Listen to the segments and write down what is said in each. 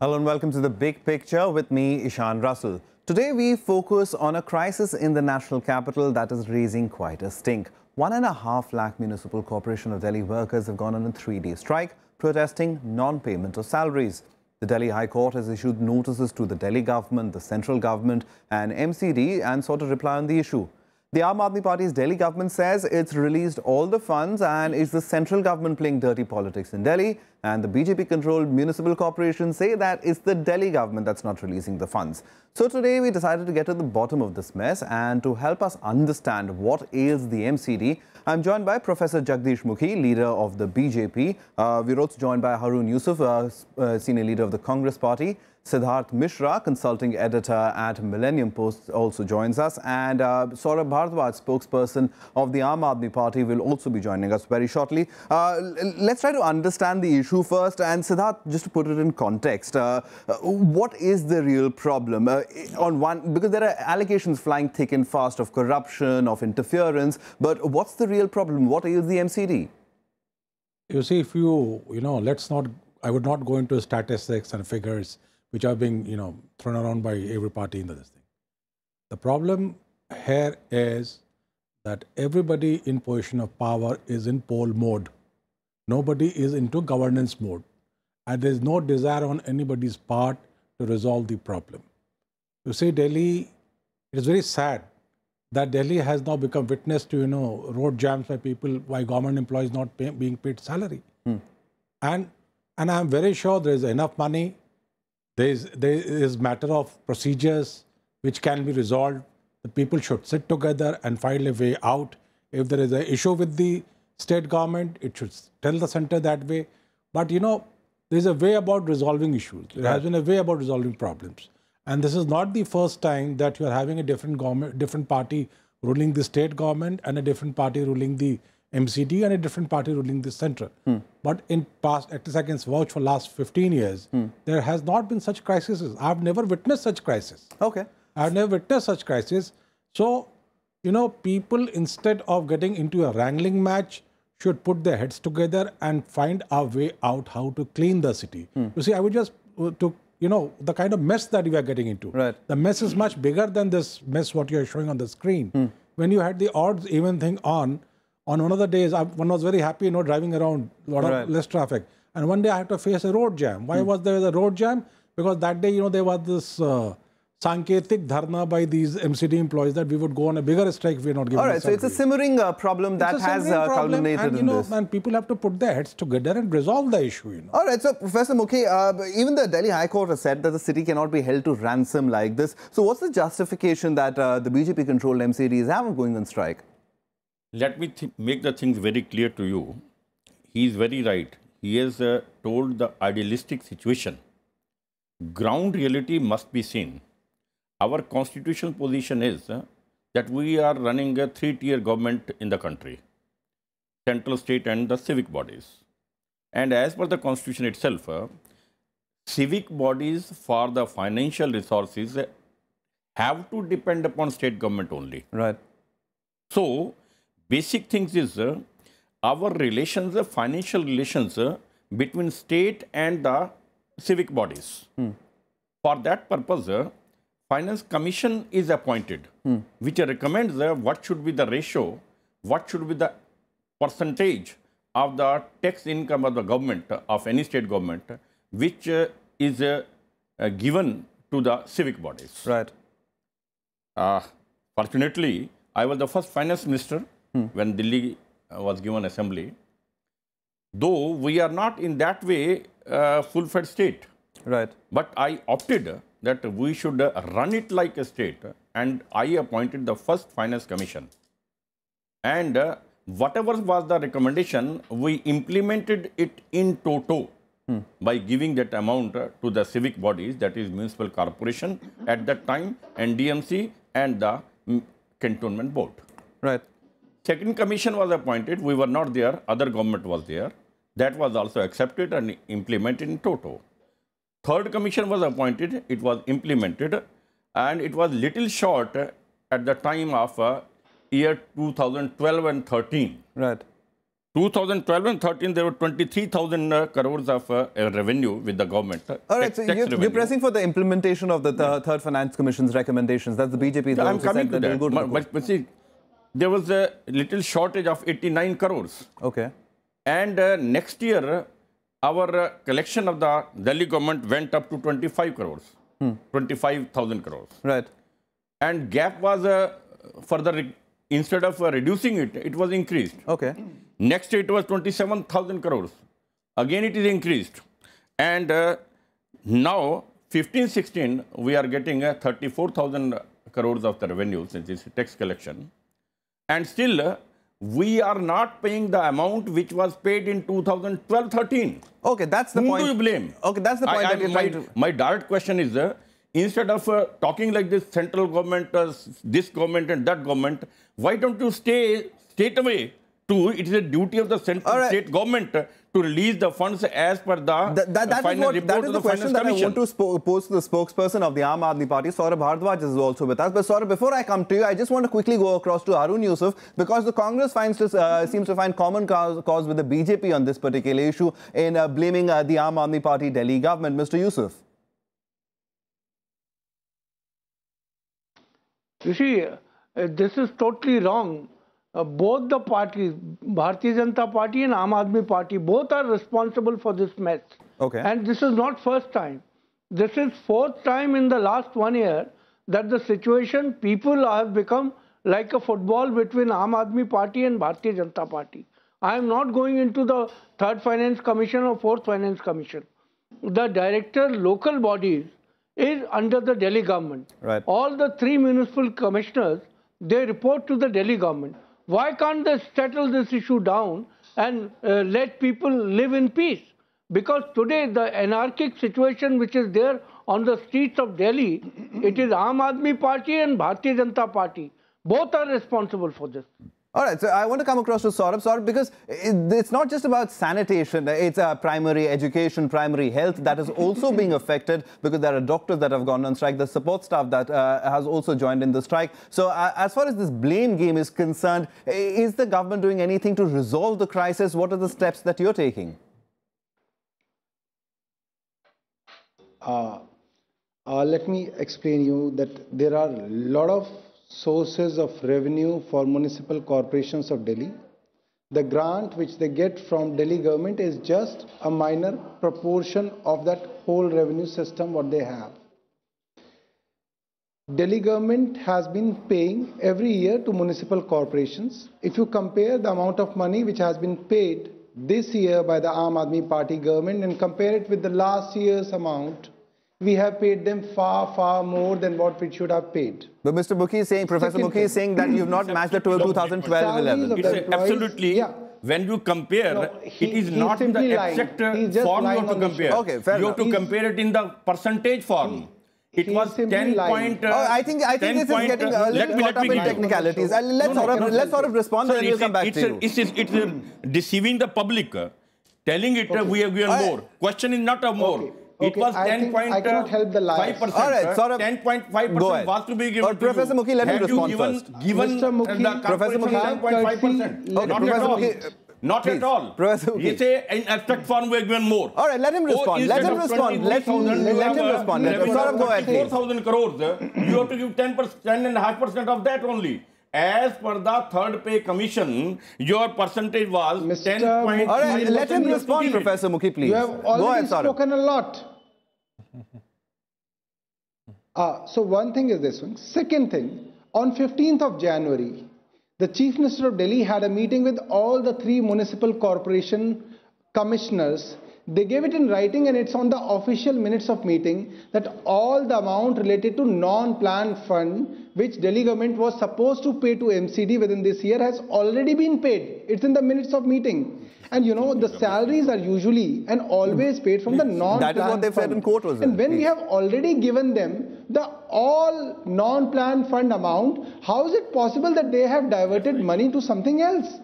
Hello and welcome to The Big Picture with me, Ishan Russell. Today we focus on a crisis in the national capital that is raising quite a stink. One and a half lakh Municipal Corporation of Delhi workers have gone on a three-day strike protesting non-payment of salaries. The Delhi High Court has issued notices to the Delhi government, the central government and MCD and sought a reply on the issue. The Aam Aadmi Party's Delhi government says it's released all the funds and it's the central government playing dirty politics in Delhi. And the BJP-controlled municipal corporations say that it's the Delhi government that's not releasing the funds. So today we decided to get to the bottom of this mess and to help us understand what ails the MCD, I'm joined by Professor Jagdish Mukhi, leader of the BJP. Uh, we're also joined by Harun Yusuf, uh, uh, senior leader of the Congress Party. Siddharth Mishra, consulting editor at Millennium Post, also joins us. And uh, Saurabh Bhardwaj, spokesperson of the Aam Aadmi Party, will also be joining us very shortly. Uh, let's try to understand the issue first. And Siddharth, just to put it in context, uh, what is the real problem? Uh, on one, because there are allegations flying thick and fast of corruption, of interference, but what's the real real problem. What is the MCD? You see, if you, you know, let's not, I would not go into statistics and figures which are being, you know, thrown around by every party in this thing. The problem here is that everybody in position of power is in poll mode. Nobody is into governance mode. And there's no desire on anybody's part to resolve the problem. You see, Delhi, it is very sad that Delhi has now become witness to you know road jams by people by government employees not pay, being paid salary, mm. and and I'm very sure there is enough money. There is there is matter of procedures which can be resolved. The people should sit together and find a way out. If there is an issue with the state government, it should tell the center that way. But you know, there is a way about resolving issues. There right. has been a way about resolving problems. And this is not the first time that you are having a different government, different party ruling the state government and a different party ruling the MCD and a different party ruling the central. Hmm. But in past, at least I can vouch for last 15 years, hmm. there has not been such crises. I've never witnessed such crisis. Okay. I've never witnessed such crisis. So, you know, people instead of getting into a wrangling match should put their heads together and find a way out how to clean the city. Hmm. You see, I would just, uh, to you know, the kind of mess that we are getting into. Right. The mess is much bigger than this mess what you're showing on the screen. Mm. When you had the odds even thing on, on one of the days, I, one was very happy, you know, driving around, a lot right. of less traffic. And one day I had to face a road jam. Why mm. was there a road jam? Because that day, you know, there was this uh, Sanketik dharna by these MCD employees that we would go on a bigger strike if we're not giving. All right, so it's a simmering uh, problem that has uh, problem culminated and, you know, this. And people have to put their heads together and resolve the issue. You know? All right, so Professor Mukhi, uh, even the Delhi High Court has said that the city cannot be held to ransom like this. So what's the justification that uh, the BJP-controlled MCDs have of going on strike? Let me th make the things very clear to you. He is very right. He has uh, told the idealistic situation. Ground reality must be seen our constitutional position is that we are running a three-tier government in the country, central, state and the civic bodies. And as per the constitution itself, uh, civic bodies for the financial resources have to depend upon state government only. Right. So, basic things is our relations, the financial relations between state and the civic bodies. Hmm. For that purpose, finance commission is appointed, hmm. which recommends what should be the ratio, what should be the percentage of the tax income of the government, of any state government, which uh, is uh, uh, given to the civic bodies. Right. Uh, fortunately, I was the first finance minister hmm. when Delhi uh, was given assembly, though we are not in that way a uh, full-fed state. Right. But I opted that we should run it like a state and I appointed the first finance commission. And whatever was the recommendation, we implemented it in toto hmm. by giving that amount to the civic bodies, that is municipal corporation at that time, and DMC and the cantonment board. Right. Second commission was appointed. We were not there. Other government was there. That was also accepted and implemented in toto. Third commission was appointed, it was implemented and it was little short at the time of uh, year 2012 and 13. Right. 2012 and 13, there were 23,000 uh, crores of uh, revenue with the government. Uh, all right, tax, so you're, you're, pressing for the implementation of the th yeah. Third Finance Commission's recommendations. That's the BJP. Yeah, I'm coming to that. but, but, but, see, there was a little shortage of 89 crores. Okay. And uh, next year, our uh, collection of the Delhi government went up to 25 crores, hmm. 25,000 crores. Right. And gap was uh, further, instead of uh, reducing it, it was increased. Okay. Next, it was 27,000 crores. Again, it is increased. And uh, now, 15 16, we are getting uh, 34,000 crores of the revenues in this tax collection. And still, uh, we are not paying the amount which was paid in 2012-13. Okay, that's the Whom point. Who do you blame? Okay, that's the point. I, I, you're my, to... my, direct question is, uh, instead of uh, talking like this central government, uh, this government and that government, why don't you stay straight away to it is a duty of the central right. state government to release the funds as per the Th that, that final is what, report that is the, the question that commission. I want to pose to the spokesperson of the Aam Aadmi Party, Saurabh Bhardwaj is also with us. But Saurabh, before I come to you, I just want to quickly go across to Arun Yusuf because the Congress finds to, uh, seems to find common cause, cause, with the BJP on this particular issue in uh, blaming uh, the Aam Aadmi Party Delhi government. Mr. Yusuf. You see, uh, this is totally wrong uh, both the parties, Bharatiya Janata Party and Aam Aadmi Party, both are responsible for this mess. Okay. And this is not first time. This is fourth time in the last one year that the situation, people have become like a football between Aam Aadmi Party and Bharatiya Janata Party. I am not going into the third finance commission or fourth finance commission. The director local bodies is under the Delhi government. Right. All the three municipal commissioners, they report to the Delhi government. Why can't they settle this issue down and uh, let people live in peace? Because today the anarchic situation which is there on the streets of Delhi, it is Aam Aadmi Party and Bharatiya Janata Party. Both are responsible for this. All right, so I want to come across to Saurabh, Saurabh, because it's not just about sanitation. It's uh, primary education, primary health that is also being affected because there are doctors that have gone on strike, the support staff that uh, has also joined in the strike. So uh, as far as this blame game is concerned, is the government doing anything to resolve the crisis? What are the steps that you're taking? Uh, uh, let me explain you that there are a lot of sources of revenue for municipal corporations of Delhi. The grant which they get from Delhi government is just a minor proportion of that whole revenue system what they have. Delhi government has been paying every year to municipal corporations. If you compare the amount of money which has been paid this year by the Aam Aadmi Party government and compare it with the last year's amount, we have paid them far, far more than what we should have paid. But Mr. Mukhi is saying, Professor Mukhi is saying that you've not matched the 2012 11. absolutely. Yeah. When you compare, no, he, it is not in the exact uh, form you have to compare. Okay, fair you enough. have to he's, compare it in the percentage form. He, it was 10 point. Uh, oh, I think I think this is getting uh, a little me, caught up in technicalities. Uh, let's no, no, sort of let's sort of respond and then we'll come back to you. It's, it's, it's, deceiving the public, uh, telling it uh, okay. we, have we are more. Question is not a more. Okay. Okay, it was 10.5 uh, percent. All right, Saurabh, 10.5 percent was to be given. Or Professor Mukhi, let me respond given, first. Given Mr. Mukhi, uh, the Professor Mukhi, 10.5 percent. Okay, not Professor Mukhi. Not Please. at all. Professor Uki. It's a, in abstract form we are given more. All right, let him oh, respond. Let him respond. Uh, let, him respond. Let him respond. Let him respond. Let him respond. Let him respond. Let him respond. Let him respond. Let him as per the third pay commission, your percentage was 10 point. All right, let him respond, Professor Mukhi, please. You have already ahead, spoken a lot. Uh, so one thing is this one. Second thing, on 15th of January, the Chief Minister of Delhi had a meeting with all the three municipal corporation commissioners they gave it in writing and it's on the official minutes of meeting that all the amount related to non-plan fund which Delhi government was supposed to pay to MCD within this year has already been paid. It's in the minutes of meeting. And you know, the salaries are usually and always paid from the non That is what they said in court, was And when we have already given them the all non-plan fund amount, how is it possible that they have diverted money to something else?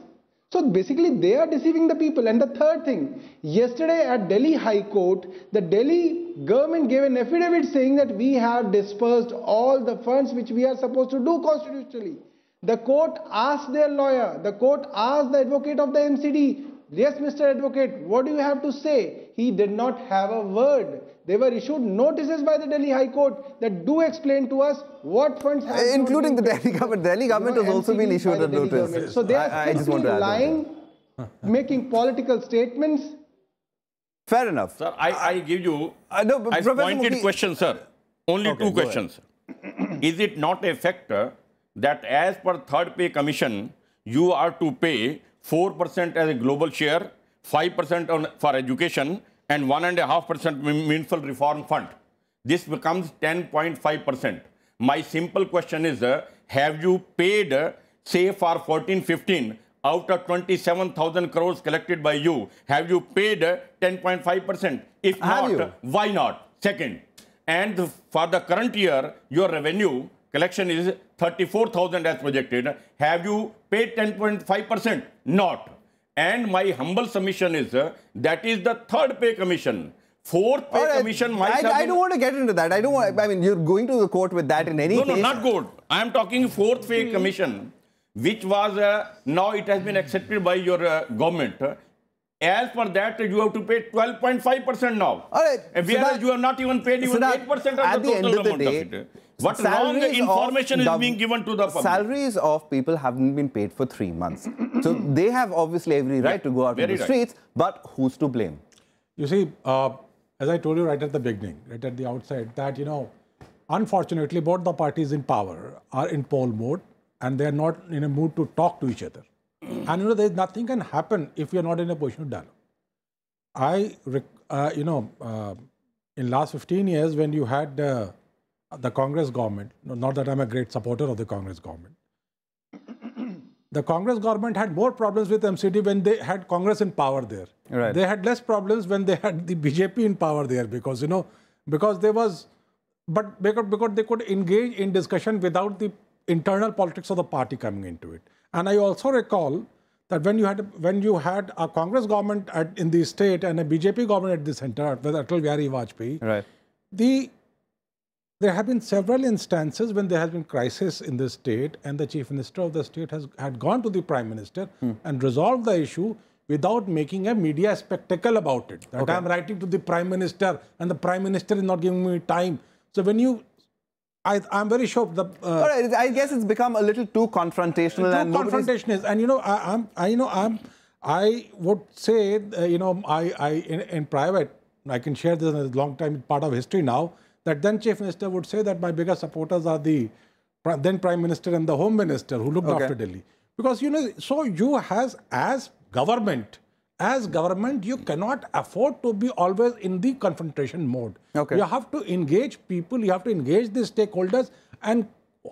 So basically, they are deceiving the people. And the third thing, yesterday at Delhi High Court, the Delhi government gave an affidavit saying that we have disbursed all the funds which we are supposed to do constitutionally. The court asked their lawyer, the court asked the advocate of the MCD, yes, Mr. Advocate, what do you have to say? He did not have a word. They were issued notices by the Delhi High Court that do explain to us what funds have. Uh, including the Delhi government. The Delhi government has also been issued a notice. So they are I, I just want to lying, making political statements, Fair enough. Sir, I, I give you uh, I, no, I pointed Mukhi, question, sir. Only okay, two questions. Is it not a factor that as per third pay commission, you are to pay 4% as a global share, 5% for education, and 1.5% municipal reform fund? This becomes 10.5%. My simple question is, uh, have you paid, uh, say, for 14, 15, out of 27,000 crores collected by you, have you paid 10.5%? If have not, you? why not? Second, and for the current year, your revenue collection is 34,000 as projected. Have you paid 10.5%? Not. And my humble submission is uh, that is the third pay commission. Fourth pay right, commission I, I, I, don't want to get into that. I don't want, I mean, you're going to the court with that in any no, case. No, no, not court. I am talking fourth pay hmm. commission which was uh, now it has been accepted by your uh, government. As per that, you have to pay 12.5% now. All right. Whereas you have not even paid even 8% of the, total amount the day, of it. What wrong information is being given to the public? Salaries of people haven't been paid for three months. so they have obviously every right yeah, to go out in the streets, but who's to blame? You see, uh, as I told you right at the beginning, right at the outset, that, you know, unfortunately, both the parties in power are in poll mode and they are not in a mood to talk to each other. and you know, there's nothing can happen if you're not in a position of dialogue. I, uh, you know, uh, in last 15 years when you had uh, the Congress government, not that I'm a great supporter of the Congress government, the Congress government had more problems with MCD when they had Congress in power there. Right. They had less problems when they had the BJP in power there because, you know, because there was, but because, because they could engage in discussion without the internal politics of the party coming into it. And I also recall that when you had when you had a Congress government at, in the state and a BJP government at the center with Atal Vajpayee, right. the there have been several instances when there has been crisis in the state and the chief minister of the state has had gone to the prime minister hmm. and resolved the issue without making a media spectacle about it. That okay. I'm writing to the prime minister and the prime minister is not giving me time. So when you I, am very sure the. Uh, I guess it's become a little too confrontational. Too and confrontational, and you know, I, am I, you know, I'm, I would say, uh, you know, I, I in, in, private, I can share this in a long time part of history now. That then chief minister would say that my biggest supporters are the then prime minister and the home minister who looked okay. after Delhi, because you know, so you has as government as government, you cannot afford to be always in the confrontation mode. Okay. You have to engage people, you have to engage the stakeholders, and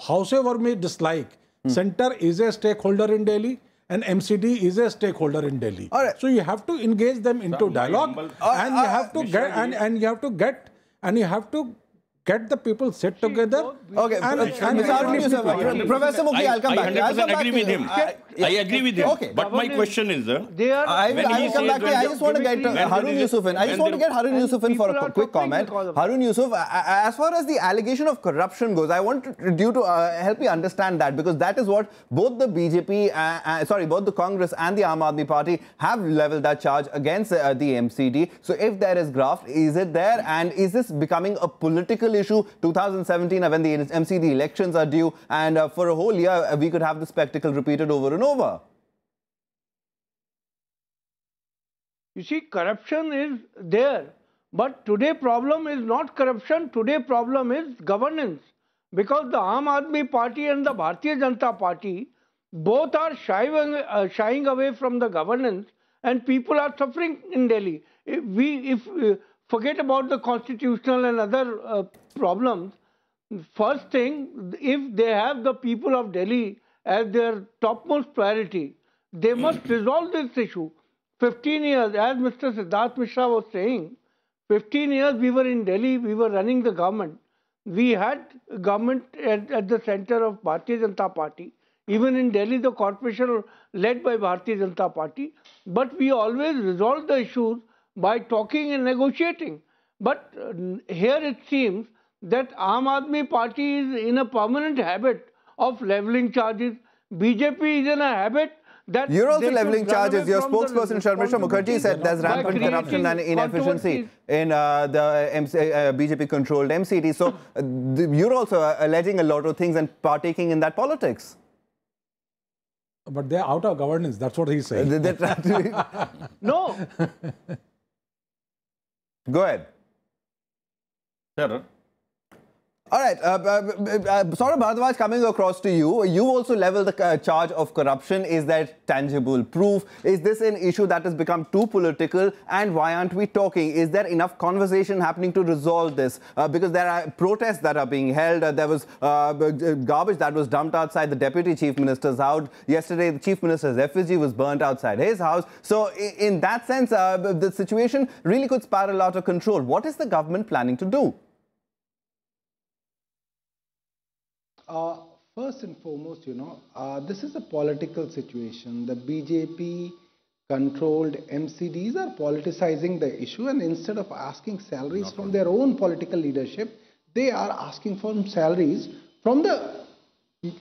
however may dislike, hmm. center is a stakeholder in Delhi and MCD is a stakeholder in Delhi. All right. So you have to engage them into dialogue, and you have to get and you have to get and you have to get the people sit together. Okay, and, and, and Professor Mukhi, I'll come back. I 100% agree with him. I, I agree with him. Okay. But my question is, uh, they are, I I will come back. I just want to get uh, Harun Yusuf in. I just want to get Harun Yusuf in for a quick comment. Harun Yusuf, as far as the allegation of corruption goes, I want you to uh, help me understand that because that is what both the BJP, sorry, both the Congress and the Aam Aadmi Party have leveled that charge against the MCD. So if there is graft, is it there? And is this becoming a political issue. 2017, when the MCD elections are due, and uh, for a whole year, uh, we could have the spectacle repeated over and over. You see, corruption is there. But today problem is not corruption, today problem is governance. Because the Aam Aadmi Party and the Bharatiya Janata Party, both are shying, uh, shying away from the governance and people are suffering in Delhi. If we, if, uh, forget about the constitutional and other uh, problems. First thing, if they have the people of Delhi as their topmost priority, they must hmm. resolve this issue. 15 years, as Mr. Siddharth Mishra was saying, 15 years we were in Delhi, we were running the government. We had government at, at the center of Bharatiya Janata Party. Even in Delhi, the corporation led by Bharatiya Janata Party. But we always resolved the issues by talking and negotiating. But uh, here it seems that Aam Aadmi Party is in a permanent habit of leveling charges. BJP is in a habit that you're also leveling charges. Your spokesperson Sharmisha Mukherjee said there's rampant corruption and inefficiency in uh, the MC, uh, BJP-controlled MCD. So uh, you're also uh, alleging a lot of things and partaking in that politics. But they're out of governance. That's what he's saying. no. Go ahead. Sir, all right, uh, uh, uh, Bharadwaj coming across to you. You also level the uh, charge of corruption. Is that tangible proof? Is this an issue that has become too political? And why aren't we talking? Is there enough conversation happening to resolve this? Uh, because there are protests that are being held. Uh, there was garbage that was dumped outside the deputy chief minister's house. Yesterday, the chief minister's effigy was burnt outside his house. So, in, in that sense, the situation really could spiral out of control. What is the government planning to do? Uh, first and foremost, you know, uh, this is a political situation. The BJP controlled MCDs are politicizing the issue and instead of asking salaries Not from their own political leadership, they are asking for salaries from the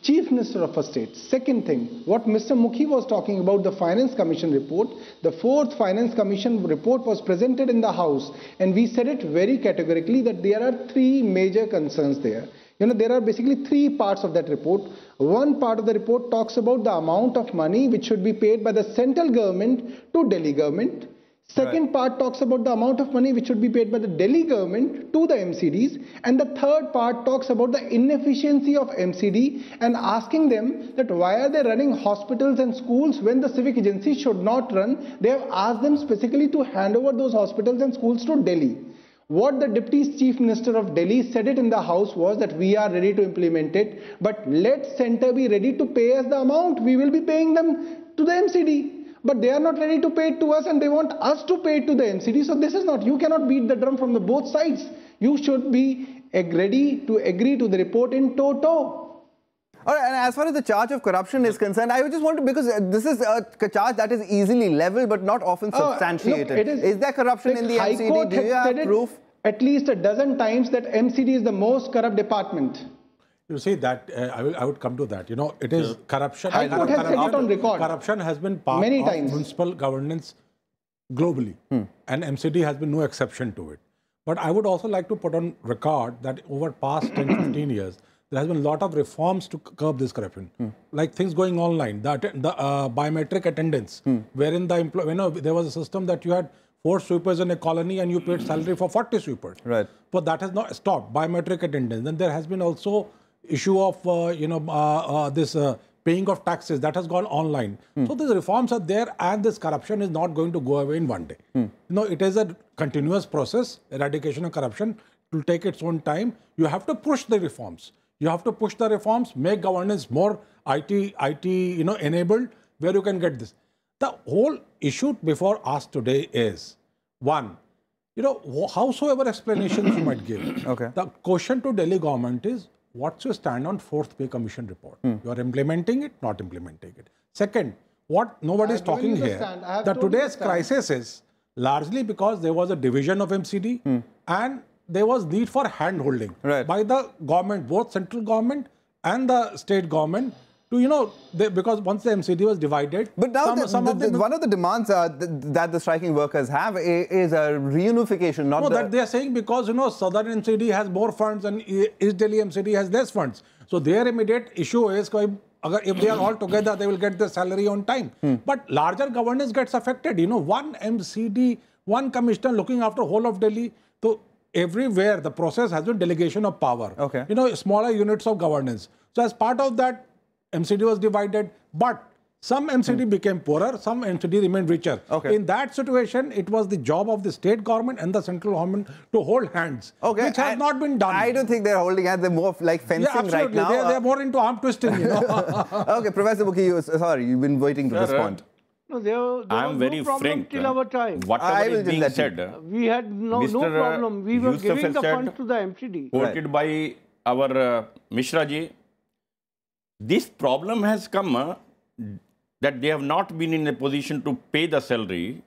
Chief Minister of a state. Second thing, what Mr. Mukhi was talking about, the Finance Commission report, the fourth Finance Commission report was presented in the House and we said it very categorically that there are three major concerns there. You know, there are basically three parts of that report. One part of the report talks about the amount of money which should be paid by the central government to Delhi government. Second right. part talks about the amount of money which should be paid by the Delhi government to the MCDs. And the third part talks about the inefficiency of MCD and asking them that why are they running hospitals and schools when the civic agency should not run. They have asked them specifically to hand over those hospitals and schools to Delhi. What the Deputy Chief Minister of Delhi said it in the House was that we are ready to implement it, but let Centre be ready to pay us the amount we will be paying them to the MCD but they are not ready to pay it to us and they want us to pay it to the MCD. So this is not, you cannot beat the drum from the both sides. You should be ready to agree to the report in toto. All right, and as far as the charge of corruption is concerned, I just want to, because uh, this is a charge that is easily leveled but not often substantiated. Uh, look, is, is, there corruption in the High MCD? Court Do you have proof? At least a dozen times that MCD is the most corrupt department. You see that uh, I will. I would come to that. You know, it is yeah. corruption. High Court has said it on record. Corruption has been part Many of times. municipal governance globally, hmm. and MCD has been no exception to it. But I would also like to put on record that over past 10, 15 years, there has been a lot of reforms to curb this corruption, hmm. like things going online, the, the uh, biometric attendance, hmm. wherein the employee, you know, there was a system that you had four sweepers in a colony and you paid salary for 40 sweepers. Right. But that has not stopped, biometric attendance. And there has been also issue of uh, you know uh, uh, this paying of taxes that has gone online. Mm. So these reforms are there, and this corruption is not going to go away in one day. Mm. You know, it is a continuous process. Eradication of corruption will take its own time. You have to push the reforms. You have to push the reforms, make governance more IT, IT, you know, enabled, where you can get this. The whole issue before us today is one, you know, howsoever explanations you might give, okay. the question to Delhi government is what's your stand on fourth pay commission report? You are implementing it, not implementing it. Second, what nobody is talking here, that today's crisis is largely because there was a division of MCD and there was need for hand holding right. by the government, both central government and the state government to you know they, because once the MCD was divided. But now some, the, some the, of the, one of the demands uh, th that the striking workers have is a reunification. Not no, that they are saying because you know southern MCD has more funds and East Delhi MCD has less funds. So their immediate issue is if they are all together they will get the salary on time. Hmm. But larger governance gets affected. You know one MCD, one commissioner looking after whole of Delhi. So everywhere the process has been delegation of power. Okay. You know smaller units of governance. So as part of that MCD was divided, but some MCD hmm. became poorer, some MCD remained richer. Okay. In that situation, it was the job of the state government and the central government to hold hands, okay. which has not been done. I don't think they're holding hands. They're more like fencing yeah, absolutely. right now. They're, they're more into arm twisting. You know? okay, Professor Bukhi, you, sorry, you've been waiting to yeah, respond. Right. No, there, I'm very no frank. Till our uh, time. Whatever is being said, we had no, no uh, problem. We Yusuf were giving the funds to the MCD. Quoted right. by our uh, Mishra ji this problem has come uh, that they have not been in a position to pay the salary.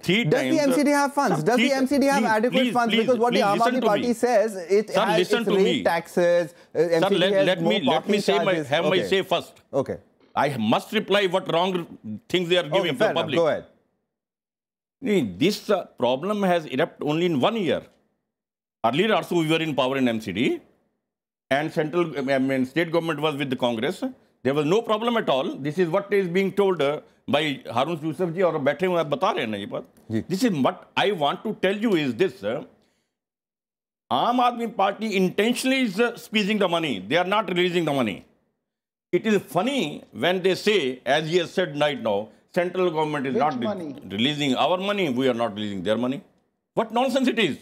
Three Does times, the uh, MCD have funds? Sir, Does the MCD have please, adequate please, funds? because what the Aam Aadmi Party says, it sir, has raised to me. taxes. Uh, sir, let, let me let me say my have okay. my say first. Okay. I must reply what wrong things they are giving okay, the public. Go ahead. This uh, problem has erupted only in one year. Earlier also we were in power in MCD and central I mean, state government was with the Congress. There was no problem at all. This is what is being told uh, by Harun Yusuf Or और बैठे हुए आप बता रहे This is what I want to tell you is this. Uh, Aam Aadmi Party intentionally is uh, squeezing the money. They are not releasing the money. It is funny when they say, as he has said right now, central government is Which not releasing our money. We are not releasing their money. What nonsense it is.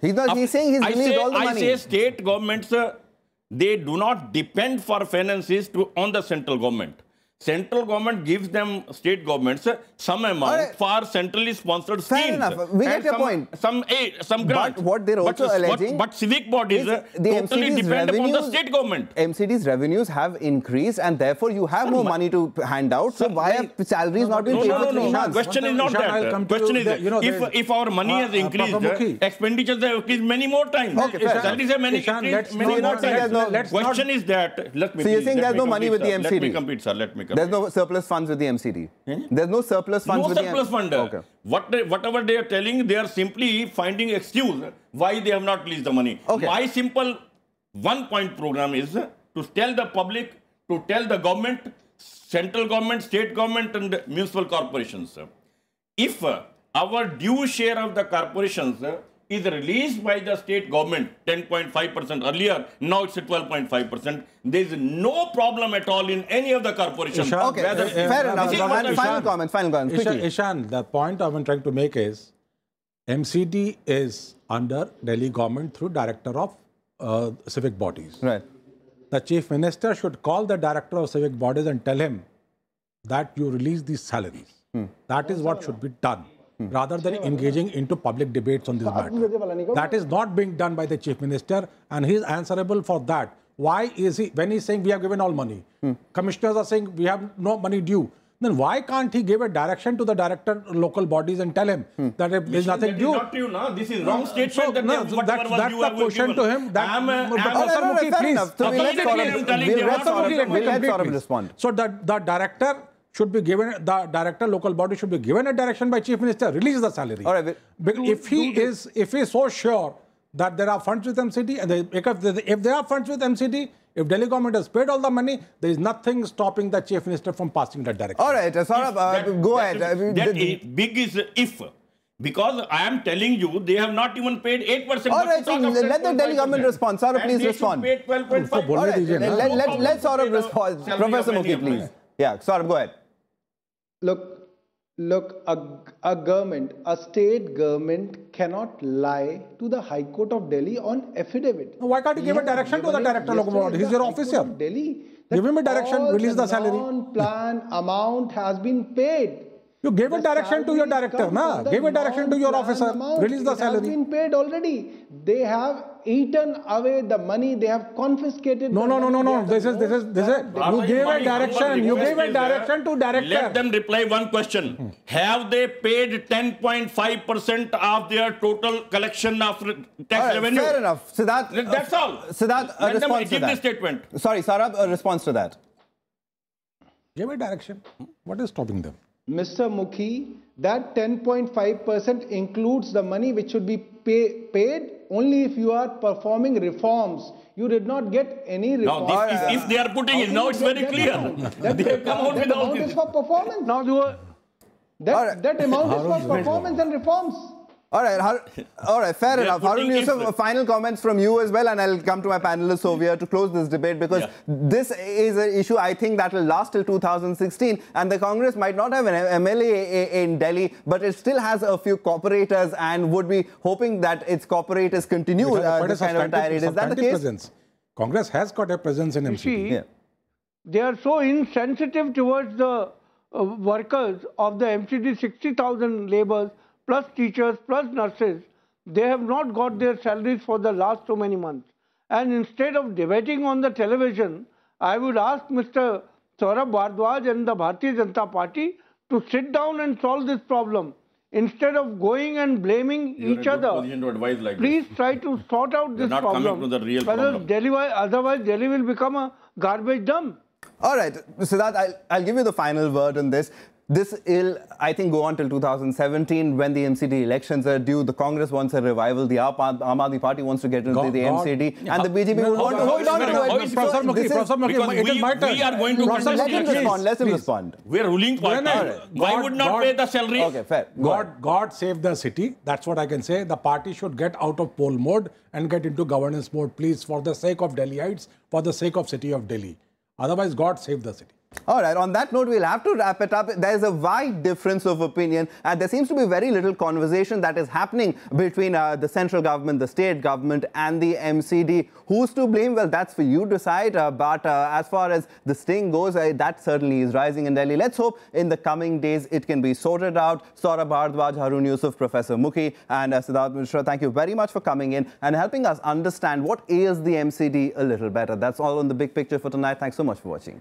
He's not. he's saying he's I released say, all the I money. I say state governments. Uh, they do not depend for finances to, on the central government. Central government gives them state governments some amount right. for centrally sponsored Fair schemes. Enough. We get your some, point. Some aid, some grant. But what they're also alleging. But, but civic bodies the totally MCD's depend revenues, upon the state government. MCD's revenues have increased, and therefore you have sir, more money to hand out. Sir, so why have salaries no, not been no, paid no, for three no, months? Question is not that. question is the, you know, if if our money uh, has uh, increased, expenditures have increased many more times. Okay, salaries have many increased many more times. Question is that. So you're saying there's no money with the MCD? Let me compete, sir. Let me there's no surplus funds with the MCD. Hmm? There's no surplus funds no with surplus the surplus fund. Okay. What, whatever they are telling, they are simply finding excuse why they have not released the money. Okay. My simple one-point program is to tell the public, to tell the government, central government, state government and municipal corporations. If our due share of the corporations is released by the state government 10.5% earlier now it's at 12.5% there is no problem at all in any of the corporations okay uh, fair enough final, final comment final comment Ishan, Ishan the point i'm trying to make is mcd is under delhi government through director of uh, civic bodies right the chief minister should call the director of civic bodies and tell him that you release these salaries hmm. that is what should be done hmm. rather than engaging into public debates on this matter. That is not being done by the chief minister, and he is answerable for that. Why is he, when he's saying we have given all money, hmm. commissioners are saying we have no money due, then why can't he give a direction to the director local bodies and tell him hmm. that there's nothing due? Not true, no? This is wrong statement. So, that no, so that's, that's the question to him. That, I am, uh, but am, Mukhi, please. So, let Saurabh respond. So the director should be given the director local body should be given a direction by chief minister release the salary all right if he is if he is so sure that there are funds with mct and they, if, if there are funds with mct if Delhi government has paid all the money, there is nothing stopping the chief minister from passing that direction. All right, Saurabh, uh, that, go that, ahead. Uh, that, big is if. Because I am telling you, they have not even paid 8%. All right, so let the Delhi government respond. Saurabh, please respond. 12.5. All right, let, let, let Saurabh respond. Professor Mukhi, please. Yeah, Saurabh, go ahead look, look, a, a government, a state government cannot lie to the High Court of Delhi on affidavit. Why can't you give a direction to the director of local He's your officer. Delhi. Give him a direction, release the salary. plan amount has been paid. You gave the a direction to your director, na? Gave a direction to your officer. Release the it salary. Has been paid already. They have eaten away the money. They have confiscated. No, no, no, no, no. This is this is this is. You gave a direction. You gave a uh, direction to director. Let them reply one question. Hmm. Have they paid 10.5 percent of their total collection of tax revenue? Fair enough. Siddharth, that's uh, all. Siddharth, a uh, response to that. Give statement. Sorry, Sarab, a response to that. Give a direction. What is stopping them? Mr. Mukhi, that 10.5% includes the money which should be pay, paid only if you are performing reforms. You did not get any reforms. Now, this if they are putting it, now it's very clear. That, they have come out for performance. Now you are... That, that amount is for performance and reforms. All right, how, all right, fair enough. Harun Yusuf, final comments from you as well, and I'll come to my panelists over here to close this debate because yeah. this is an issue I think that will last till 2016, and the Congress might not have an MLA in Delhi, but it still has a few corporators and would be hoping that its corporators continue uh, this kind of tirade. Is that the case? Presence. Congress has got a presence in MCP. yeah. They are so insensitive towards the uh, workers of the MCD, 60,000 laborers plus teachers, plus nurses, they have not got their salaries for the last so many months. And instead of debating on the television, I would ask Mr. Saurabh Bhardwaj and the Bharatiya Janata Party to sit down and solve this problem. Instead of going and blaming You're each other, like please this. try to sort out this problem. Not problem. Delhi, otherwise, Delhi will become a garbage dump. All right, Siddharth, I'll, I'll give you the final word on this. This will, I think, go on till 2017 when the MCD elections are due. The Congress wants a revival. The Aam Aadmi Party wants to get into God, the MCD. And the BJP will want to hold on to it. it is my turn. We are going to let him respond. Let him respond. We are ruling party. Why would not pay the salary? Okay, fair. God, God save the city. That's what I can say. The party should get out of poll mode and get into governance mode, please, for the sake of Delhiites, for the sake of city of Delhi. Otherwise, God save the city. All right, on that note, we'll have to wrap it up. There's a wide difference of opinion, and there seems to be very little conversation that is happening between uh, the central government, the state government, and the MCD. Who's to blame? Well, that's for you to decide. Uh, but uh, as far as the sting goes, uh, that certainly is rising in Delhi. Let's hope in the coming days it can be sorted out. Saurabh Bhardwaj, Harun Yusuf, Professor Mukhi, and uh, Siddharth Mishra, thank you very much for coming in and helping us understand what is the MCD a little better. That's all on the big picture for tonight. Thanks so much for watching.